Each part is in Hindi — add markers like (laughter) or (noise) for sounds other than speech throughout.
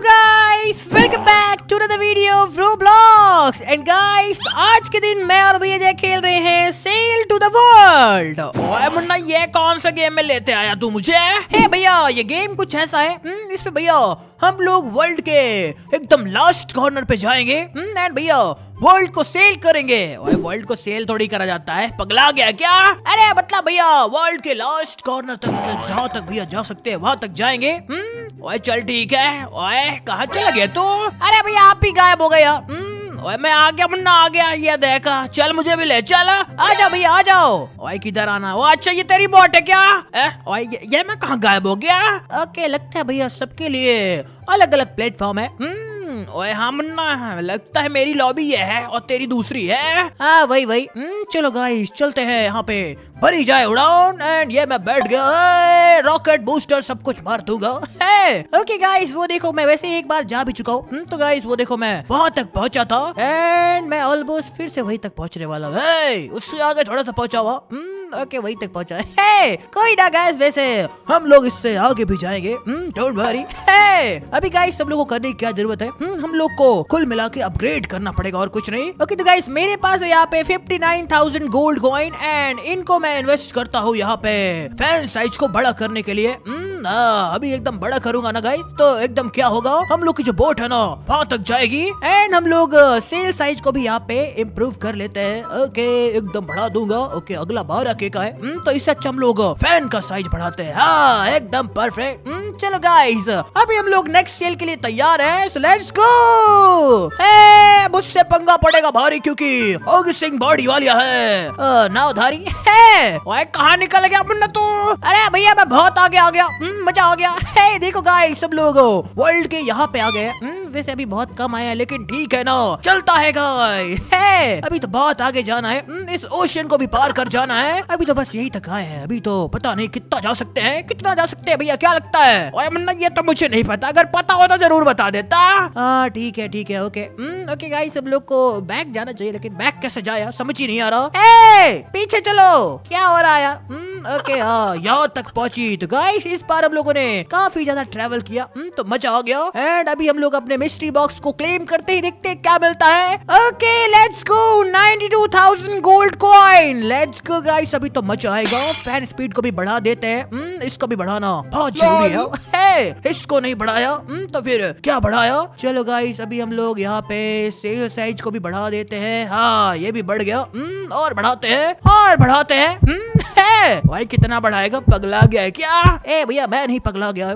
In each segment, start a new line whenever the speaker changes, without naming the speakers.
guys, welcome back to another video from Roblox. And guys, आज के दिन मैं और भैया खेल रहे वर्ल्ड मुन्ना ये कौन सा गेम में लेते आया तू मुझे हे भैया ये गेम कुछ ऐसा है हम्म, इसमें भैया हम लोग वर्ल्ड के एकदम लास्ट कॉर्नर पे जाएंगे एंड हम्म, भैया वर्ल्ड को सेल करेंगे वर्ल्ड को सेल थोड़ी करा जाता है पगला गया क्या अरे बतला भैया वर्ल्ड के लास्ट कॉर्नर तक जहाँ तक भैया जा सकते हैं वहाँ तक जाएंगे हम्म, ओए चल ठीक है ओए कहाँ चला गया तू अरे भैया आप ही गायब हो गया ओए मैं आ गया मुन्ना आ गया ये देखा चल मुझे भी ले चल आ जाओ भैया आ जाओ ओए किधर आना वो अच्छा ये तेरी बोट है क्या ए, ओए ये, ये मैं कहा गायब हो गया ओके लगता है भैया सबके लिए अलग अलग प्लेटफॉर्म है हुँ? हम्म, ओए हाँ मुन्ना लगता है मेरी लॉबी ये है और तेरी दूसरी है हाँ वही वही हम्म, चलो गाइस चलते हैं यहाँ पे भरी जाए उड़ान एंड ये मैं बैठ गया रॉकेट बूस्टर सब कुछ मार दूंगा ओके गाइस वो देखो मैं वैसे एक बार जा भी चुका हूँ हम्म, तो गाइस वो देखो मैं वहाँ तक पहुँचा था एंड मैं ऑलमोस्ट फिर से वही तक पहुँचने वाला हूँ उससे आगे थोड़ा सा पहुँचा हुआ हम्म, ओके hmm. वही तक पहुंचा है कोई ना गाइस वैसे हम लोग इससे आगे भी जाएंगे डोंट वरी हे अभी गाइस सब लोगों को करने की क्या जरूरत है hmm, हम लोग को कुल मिला के अपग्रेड करना पड़ेगा और कुछ नहीं ओके तो गाइस मेरे पास है यहाँ पे fifty nine thousand gold coin and इनको मैं इन्वेस्ट करता हूँ यहाँ पे फैन साइज को बड़ा करने के लिए आ, hmm, हाँ, अभी एकदम बड़ा करूंगा ना गाइस तो एकदम क्या होगा हम लोग की जो बोट है ना वहाँ तक जाएगी एंड हम लोग सेल uh, साइज को भी यहाँ पे इम्प्रूव कर लेते हैं ओके एकदम बढ़ा दूंगा ओके अगला बार के का है हम्म, तो इससे अच्छा हम लोग फैन का साइज बढ़ाते हैं हाँ एकदम परफेक्ट हम्म, चलो गाइस अभी हम लोग नेक्स्ट सेल के लिए तैयार है सो लेट्स गो मुझसे पंगा पड़ेगा भारी क्योंकि होगी सिंह बॉडी वाली है नाव धारी है कहा निकल गया मुन्ना तू अरे भैया मैं बहुत आगे आ गया हम्म, मजा आ गया है देखो गाइस सब लोग वर्ल्ड के यहाँ पे आ गए वैसे अभी बहुत कम आया है लेकिन ठीक है ना चलता है गाय है अभी तो बहुत आगे जाना है इस ओशन को भी पार कर जाना है अभी तो बस यही तक आए हैं अभी तो पता नहीं कितना जा सकते हैं कितना जा सकते हैं भैया क्या लगता है ओए ये तो मुझे नहीं पता अगर पता होता तो जरूर बता देता हाँ ठीक है ठीक है ओके हम्म, ओके गाइस सब लोग को बैग जाना चाहिए लेकिन बैग कैसे जाया समझ ही नहीं आ रहा ए पीछे चलो क्या हो रहा यार हम्म, ओके हाँ यहाँ तक पहुंची तो गाइस इस बार हम लोगों ने काफी ज्यादा ट्रेवल किया हम्म, तो मजा आ गया एंड अभी हम लोग अपने मिस्ट्री बॉक्स को क्लेम करते ही देखते क्या मिलता है okay let's go thousand gold coin let's go guys तभी तो मजा आएगा फैन स्पीड को भी बढ़ा देते हैं हम्म, इसको भी बढ़ाना बहुत जरूरी है hey, इसको नहीं बढ़ाया हम्म, तो फिर क्या बढ़ाया चलो गाइस अभी हम लोग यहाँ पे सेल साइज को भी बढ़ा देते हैं हाँ ये भी बढ़ गया हम्म, और बढ़ाते हैं और बढ़ाते हैं भाई कितना बढ़ाएगा पगला गया है क्या ए भैया मैं नहीं पगला गया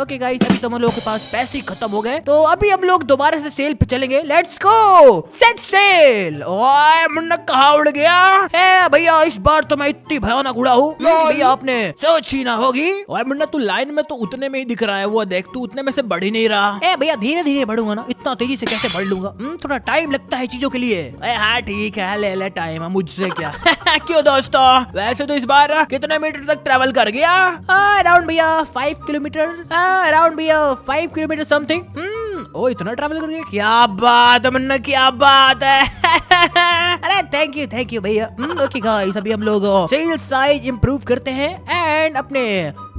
ओके गाइस अभी तो हम लोगों के पास पैसे खत्म हो गए तो अभी हम लोग दोबारा से सेल पे चलेंगे लेट्स गो सेट सेल ओए मुन्ना कहा उड़ गया है भैया इस बार तो मैं इतनी भयानक घुड़ा हूँ भैया आपने सोची ना होगी ओए मुन्ना तू लाइन में तो उतने में ही दिख रहा है वो देख तू उतने में से बढ़ ही नहीं रहा है भैया धीरे धीरे बढ़ूंगा ना इतना तेजी से कैसे बढ़ लूंगा हम्म, थोड़ा टाइम लगता है चीजों के लिए हाँ ठीक है ले ले टाइम है मुझसे क्या (laughs) क्यों दोस्तों वैसे तो इस बार कितने मीटर तक ट्रेवल कर गया अराउंड हाँ, भैया फाइव हाँ, किलोमीटर अराउंड भी फाइव किलोमीटर समथिंग ओ इतना ट्रैवल कर गया क्या बात है मन्ना क्या बात है (laughs) अरे थैंक यू थैंक यू भैया ओके hmm, गाइस अभी हम लोग सेल साइज इंप्रूव करते हैं एंड अपने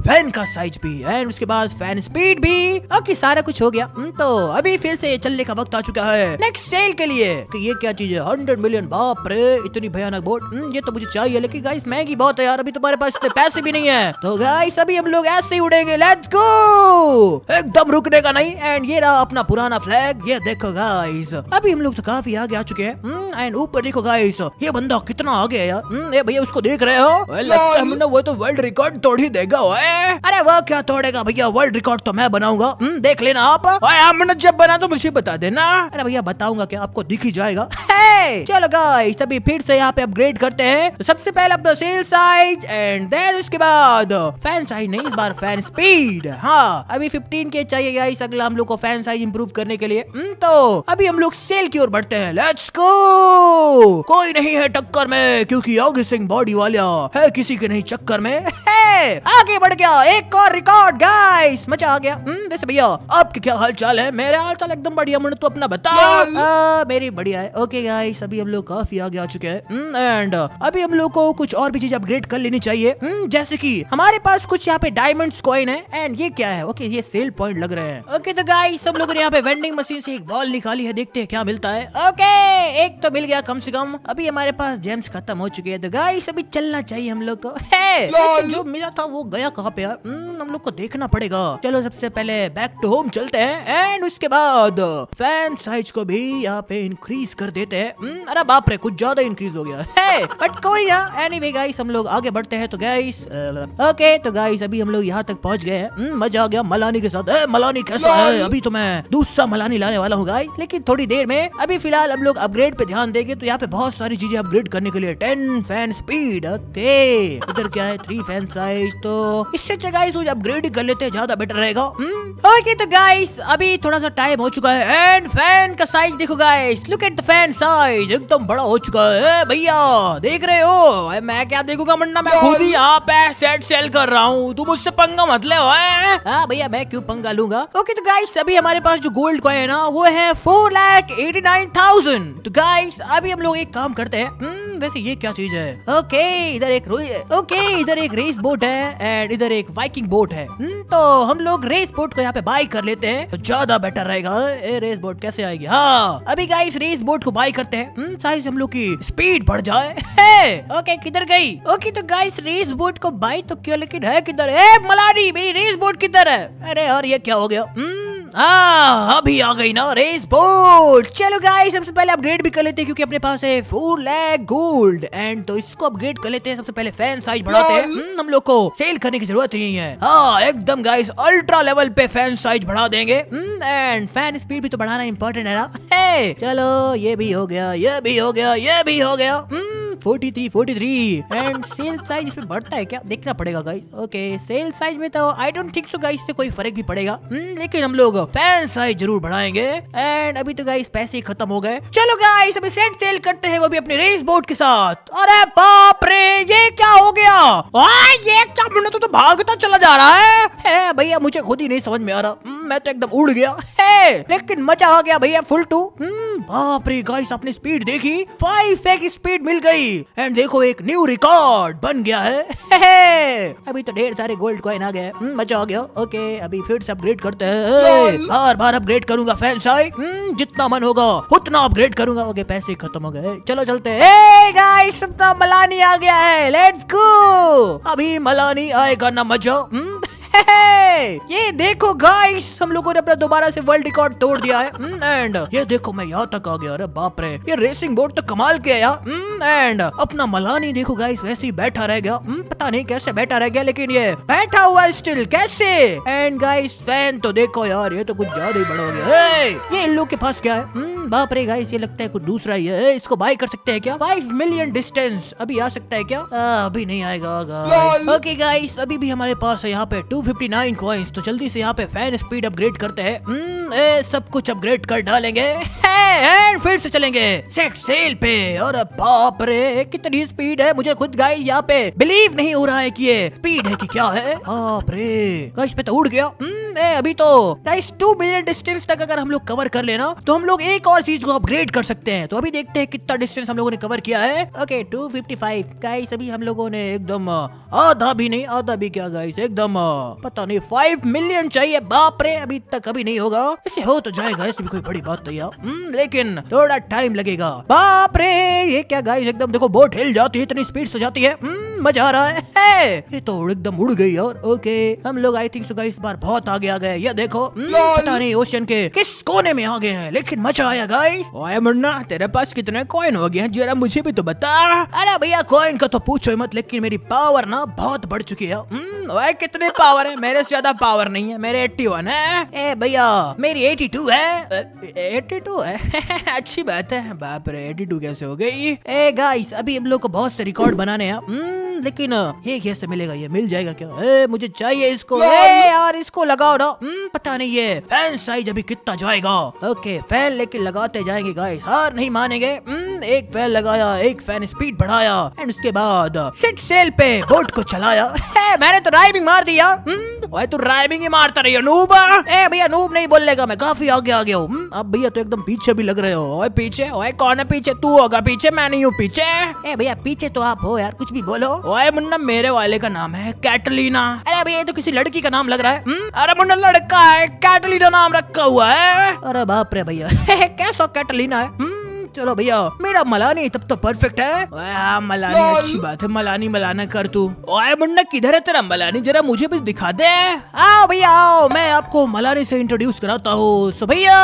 फैन का साइज भी एंड उसके बाद फैन स्पीड भी ओके सारा कुछ हो गया हम्म, तो अभी फिर से चलने का वक्त आ चुका है नेक्स्ट सेल के लिए कि तो ये क्या चीज है हंड्रेड मिलियन बाप रे इतनी भयानक बोट हम्म, ये तो मुझे चाहिए लेकिन गाइस महंगी बहुत है यार अभी तुम्हारे पास इतने पैसे भी नहीं है तो गाइस अभी हम लोग ऐसे ही उड़ेंगे लेट्स गो एकदम रुकने का नहीं एंड ये रहा अपना पुराना फ्लैग ये देखो गाइस अभी हम लोग तो काफी आगे आ चुके हैं एंड हम्म, ऊपर देखो गाइस ये बंदा कितना आगे है यार भैया उसको देख रहे हो लगता है वो तो वर्ल्ड रिकॉर्ड तोड़ ही देगा अरे वो क्या तोड़ेगा भैया वर्ल्ड रिकॉर्ड तो मैं बनाऊंगा हम्म, देख लेना आप जब बना तो मुझे बता देना अरे भैया बताऊंगा क्या आपको दिख ही जाएगा (laughs) चलो गाइस तभी फिर से यहाँ पे अपग्रेड करते हैं तो सबसे पहले अपना सेल साइज एंड देन उसके बाद फैन साइज नहीं इस बार फैन स्पीड हाँ अभी फिफ्टीन के चाहिए गाइस अगला हम लोग को फैन साइज इंप्रूव करने के लिए हम्म, तो अभी हम लोग सेल की ओर बढ़ते हैं लेट्स गो कोई नहीं है टक्कर में क्योंकि योगी सिंह बॉडी वाला है किसी के नहीं चक्कर में आगे बढ़ गया एक और रिकॉर्ड गाइस मजा आ गया हम्म, वैसे भैया आपके क्या हाल है मेरा हाल एकदम बढ़िया मन तो अपना बता आ, मेरी बढ़िया है ओके गाइस गाइस अभी हम लोग काफी आगे आ चुके हैं एंड हम्म, uh, अभी हम लोग को कुछ और भी चीज अपग्रेड कर लेनी चाहिए हम्म, जैसे कि हमारे पास कुछ यहाँ पे डायमंड कॉइन है एंड ये क्या है ओके ये सेल पॉइंट लग रहे हैं ओके तो गाइस हम लोग ने यहाँ पे वेंडिंग मशीन से एक बॉल निकाली है देखते है क्या मिलता है ओके एक तो मिल गया कम से कम अभी हमारे पास जेम्स खत्म हो चुके हैं तो गाइस अभी चलना चाहिए हम लोग को जो मिला था वो गया कहाँ पे यार हम्म, हम लोग को देखना पड़ेगा चलो सबसे पहले बैक टू होम चलते हैं एंड उसके बाद फैन साइज को भी यहाँ पे इंक्रीज कर देते हैं हम्म? अरे बाप रे कुछ ज्यादा इंक्रीज हो गया है बट कोई ना एनीवे गाइस हम लोग आगे बढ़ते हैं तो गाइस ओके तो गाइस अभी हम लोग यहाँ तक पहुँच गए हम्म, मजा आ गया मलानी के साथ मलानी कैसा है अभी तो मैं दूसरा मलानी लाने वाला हूँ गाइस लेकिन थोड़ी देर में अभी फिलहाल हम लोग अपग्रेड पे ध्यान देंगे तो यहाँ पे बहुत सारी चीजें अपग्रेड करने के लिए टेन फैन स्पीड ओके उधर क्या है थ्री फैन साइज तो इससे अच्छा गाइस अपग्रेड ही कर लेते हैं ज्यादा बेटर रहेगा ओके हम्म। तो गाइस अभी थोड़ा सा टाइम हो चुका है एंड फैन का साइज देखो guys look at the fan size size एकदम बड़ा हो चुका है भैया देख रहे हो मैं क्या देखूंगा मुन्ना मैं खुद ही यहाँ पे सेट सेल कर रहा हूँ तुम मुझसे पंगा मत ले हाँ भैया मैं क्यों पंगा लूंगा ओके तो गाइस अभी हमारे पास जो गोल्ड कॉइन है ना वो है four lakh eighty nine thousand तो गाइस अभी हम लोग एक काम करते हैं हम्म? वैसे ये क्या चीज है ओके इधर एक ओके इधर एक रेस बोट है एंड इधर एक वाइकिंग बोट है हम्म, तो हम लोग रेस बोट को यहाँ पे बाई कर लेते हैं तो ज्यादा बेटर रहेगा ए, रेस बोट कैसे आएगी हाँ अभी गाइस रेस बोट को बाई करते हैं साइज हम्म, हम लोग की स्पीड बढ़ जाए (laughs) ओके किधर गई ओके तो गाइस रेस बोट को बाई तो क्यों लेकिन है किधर है मलानी मेरी रेस बोट किधर है अरे और ये क्या हो गया हम्म, हाँ, अभी आ गई ना रेस बोर्ड चलो गाइस सबसे पहले अपग्रेड भी कर लेते हैं क्योंकि अपने पास है फोर लैक गोल्ड एंड तो इसको अपग्रेड कर लेते हैं सबसे पहले फैन साइज बढ़ाते हैं हम्म, हम लोग को सेल करने की जरूरत नहीं है हाँ एकदम गाइस अल्ट्रा लेवल पे फैन साइज बढ़ा देंगे एंड फैन स्पीड भी तो बढ़ाना इम्पोर्टेंट है ना चलो ये भी हो गया ये भी हो गया ये भी हो गया हम्म, तो कोई फर्क भी पड़ेगा hmm, लेकिन हम लोग फैन साइज जरूर बढ़ाएंगे एंड अभी तो गाइस पैसे खत्म हो गए चलो गाइस अभी सेट सेल करते हैं वो भी अपने रेस बोर्ड के साथ अरे बाप रे ये क्या हो गया आ, हाँ, ये क्या मिनट तो, तो भागता चला जा रहा है भैया मुझे खुद ही नहीं समझ में आ रहा हम्म, मैं तो एकदम उड़ गया है लेकिन मजा आ गया भैया फुल टू हम्म, बाप रे गाइस आपने स्पीड देखी फाइव एक स्पीड मिल गई एंड देखो एक न्यू रिकॉर्ड बन गया है, (laughs) हे अभी तो ढेर सारे गोल्ड कॉइन आ गए हम्म, मजा आ गया ओके अभी फिर से अपग्रेड करते हैं बार बार अपग्रेड करूंगा फैन साइड जितना मन होगा उतना अपग्रेड करूंगा ओके पैसे खत्म हो गए चलो चलते गाइस मलानी आ गया है लेट्स गो अभी मलानी आएगा ना मजा ये देखो गाइस हम लोगों ने अपना दोबारा से वर्ल्ड रिकॉर्ड तोड़ दिया है एंड hmm, ये देखो मैं यहाँ तक आ गया अरे बाप रे ये रेसिंग बोर्ड तो कमाल के आया एंड अपना नहीं देखो गाइस वैसे ही बैठा रह गया hmm, पता नहीं कैसे बैठा रह गया लेकिन ये बैठा हुआ स्टिल कैसे एंड गाइस फैन तो देखो यार ये तो कुछ ज्यादा ही बड़ा हो गया ये इन लोग के पास क्या है hmm, बाप रे गाइस ये लगता है कुछ दूसरा ही है इसको बाय कर सकते हैं क्या फाइव मिलियन डिस्टेंस अभी आ सकता है क्या आ, अभी नहीं आएगा गाइस ओके गाइस अभी भी हमारे पास है यहाँ पे टू फिफ्टी नाइन तो जल्दी से यहाँ पे फैन स्पीड अपग्रेड करते हैं हम्म, सब कुछ अपग्रेड कर डालेंगे एंड फिर से चलेंगे सेट सेल पे और बाप रे कितनी स्पीड है मुझे खुद गाइस यहाँ पे बिलीव नहीं हो रहा है कि ये स्पीड है कि क्या है बाप रे गाइस पे तो उड़ गया हम्म, ए, अभी तो गाइस टू मिलियन डिस्टेंस तक अगर हम लोग कवर कर लेना तो हम लोग एक और चीज को अपग्रेड कर सकते हैं तो अभी देखते हैं कितना डिस्टेंस हम लोगों ने कवर किया है okay two fifty five guys अभी हम लोगों ने एकदम आधा भी नहीं आधा भी क्या गाइस एकदम पता नहीं फाइव मिलियन चाहिए बाप रे अभी तक अभी नहीं होगा इसे हो तो जाएगा इसमें कोई बड़ी बात नहीं है हम्म, लेकिन थोड़ा टाइम लगेगा बाप रे ये क्या गाइस एकदम देखो बोट हिल जाती है इतनी स्पीड से जाती है हम्म, मजा आ रहा है, है ये तो एकदम उड़ गई और ओके हम लोग आई थिंक सो गाइस बार बहुत आगे आ गए ये देखो हम्म, पता नहीं ओशन के किस कोने में आ गए हैं लेकिन मजा आया गाइस ओए मुन्ना तेरे पास कितने कॉइन हो गए हैं जरा मुझे भी तो बता अरे भैया कॉइन का तो पूछो मत लेकिन मेरी पावर ना बहुत बढ़ चुकी है हम्म, ओए कितने पावर है मेरे से ज्यादा पावर नहीं है मेरे 81 है ए भैया मेरी 82 है 82 है (laughs) अच्छी बात है बाप रे एटीट्यूड कैसे हो गई ए गाइस अभी हम लोग को बहुत से रिकॉर्ड बनाने हैं हम्म, लेकिन ये कैसे मिलेगा ये मिल जाएगा क्या ए, मुझे चाहिए इसको ए, यार इसको लगाओ ना हम्म, पता नहीं ये फैन साइज अभी कितना जाएगा ओके फैन लेकिन लगाते जाएंगे गाइस हार नहीं मानेंगे हम्म, एक फैन लगाया एक फैन स्पीड बढ़ाया एंड उसके बाद सिट सेल पे बोट को चलाया (laughs) ए, मैंने तो ड्राइविंग मार दिया भाई तू ड्राइविंग ही मारता रही नूब ए भैया नूब नहीं बोलेगा मैं काफी आगे आ गया हूँ अब भैया तो एकदम पीछे भी लग रहे हो ओए पीछे ओए कौन है पीछे तू होगा पीछे मैं नहीं हूँ पीछे ए भैया पीछे तो आप हो यार कुछ भी बोलो ओए मुन्ना मेरे वाले का नाम है कैटलीना अरे भैया तो किसी लड़की का नाम लग रहा है हुँ? हम्म? अरे मुन्ना लड़का है कैटलीना नाम रखा हुआ है अरे बाप रे भैया (laughs) कैसा कैटलीना है हुँ? हम्म? चलो भैया मेरा मलानी तब तो परफेक्ट है हाँ, मलानी अच्छी बात है मलानी मलाना कर तू ओए मुन्ना किधर है तेरा मलानी जरा मुझे भी दिखा दे आओ भैया आओ मैं आपको मलानी से इंट्रोड्यूस कराता हूँ सो भैया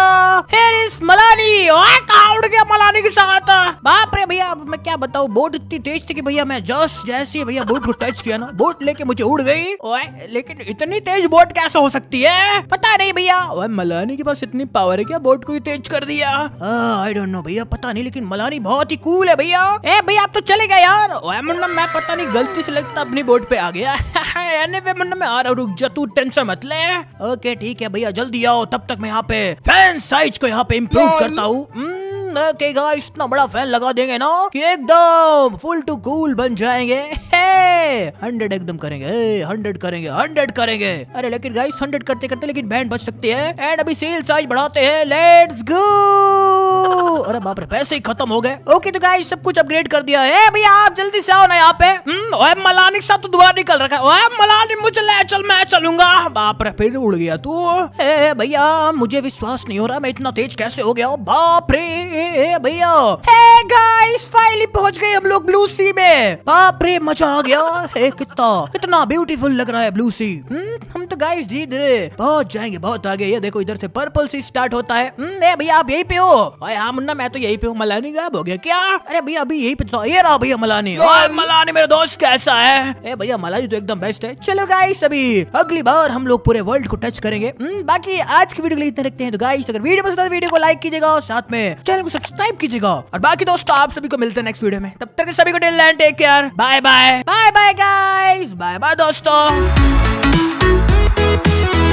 मलानी ओए कहाँ उड़ गया मलानी के साथ बाप रे भैया मैं क्या बताऊँ बोट इतनी तेज थी की भैया मैं जस्ट जैसे भैया बोट को टच किया ना बोट लेके मुझे उड़ गई लेकिन इतनी तेज बोट कैसे हो सकती है पता नहीं भैया मलानी के पास इतनी पावर है क्या बोट को तेज कर दिया आई डोंट नो भैया पता नहीं लेकिन मलानी बहुत ही कूल है भैया ए भैया आप तो चले गए यार मुन्ना मैं पता नहीं गलती से लगता अपनी बोट पे आ गया (laughs) मुन्ना मैं आ रहा रुक जा तू टेंशन मत ले ओके ठीक है भैया जल्दी आओ तब तक मैं यहाँ पे फैन साइज को यहाँ पे इम्प्रूव करता हूँ हम्म। ना गाइस इतना बड़ा फैन लगा देंगे ना कि एकदम फुल टू कूल बन जाएंगे हंड्रेड एकदम करेंगे हंड्रेड करेंगे हंड्रेड करेंगे अरे लेकिन गाइस हंड्रेड करते करते लेकिन बैंड बच सकती है एंड अभी सेल साइज बढ़ाते हैं लेट्स गो अरे बाप रे पैसे ही खत्म हो गए ओके तो गाइस सब कुछ अपग्रेड कर दिया है भैया आप जल्दी से आओ ना यहाँ पे हम्म, ओए मलानी के साथ तो दोबारा निकल रखा है ओए मलानी मुझे ले चल मैं चलूंगा बाप रे फिर उड़ गया तू ए भैया मुझे विश्वास नहीं हो रहा मैं इतना तेज कैसे हो गया बाप रे फाइनली पहुंच गए हम लोग ब्लू सी में बाप रे मजा आ गया कितना कितना ब्यूटीफुल लग रहा है ब्लू हम्म, सी हम तो गाइस जीत रहे बहुत जाएंगे बहुत आगे ये देखो इधर से पर्पल सी स्टार्ट होता है हम्म, भैया आप यही पे हो हाँ मुन्ना मैं तो यही पे हूँ मलानी गायब हो गया क्या अरे भैया अभी यही पे तो ये रहा भैया मलानी मलानी मेरा दोस्त कैसा है भैया मलानी तो एकदम बेस्ट है चलो गाइस अभी अगली बार हम लोग पूरे वर्ल्ड को टच करेंगे हम्म, बाकी आज की वीडियो के लिए इतना रखते हैं तो गाइस अगर वीडियो पसंद वीडियो तो को लाइक कीजिएगा और साथ में चैनल को सब्सक्राइब कीजिएगा और बाकी दोस्तों आप सभी को मिलते हैं नेक्स्ट वीडियो में तब तक सभी को tell and take care bye bye bye bye guys bye bye दोस्तों